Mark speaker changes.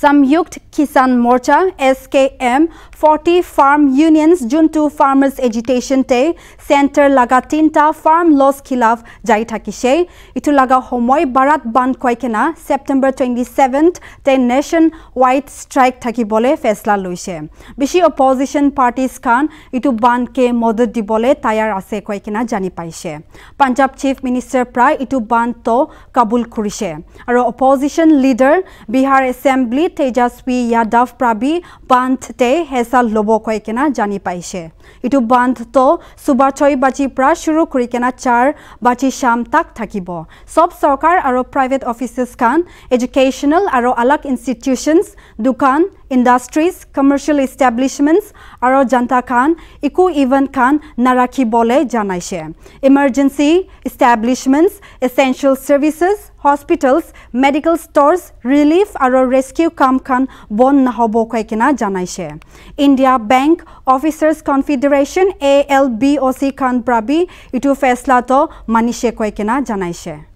Speaker 1: Samyukt Kisan Morcha SKM 40 farm unions Juntu farmers agitation te center laga tinta farm loss Kilav, jai thakise itu laga barat ban koikena September 27th te nation wide strike Takibole, fesla Luise. bishi opposition parties khan itu ban ke Modu dibole tayar ase Kwaikena, jani paishe Punjab chief minister Pry, itu ban to kabul kurise aro opposition leader Bihar assembly মন্ত্ৰী তেজাস্বী যাদৱ প্ৰাবী বান্ধতে হেঁচা ল'ব কৈ কেনা জানি পাইছে এইটো বান্ধটো চুবা ছয় বাজিৰ পৰা চুৰু কৰি কেনা চাৰ বাজি শ্যাম তাক থাকিব চব চৰকাৰ আৰু প্ৰাইভেট অফিচেছ খান এডুকেশ্যনেল আৰু আলাগ ইনষ্টিটিউশ্যনছ দোকান ইণ্ডাষ্ট্ৰিজ কমাৰ্চিয়েল ইষ্টেব্লিছমেণ্টছ আৰু জনতা খান ইকো ইভেণ্ট খান নাৰাখিবলৈ জনাইছে emergency establishments essential services hospitals medical stores relief আৰু ৰেস্কিউ কামখন বন্ধ নহ'ব কেনা জনাইছে India bank officers confederation A L B O' C খান প্ৰাবি ইটো ফেচলাটো মানিছে কেনা জনাইছে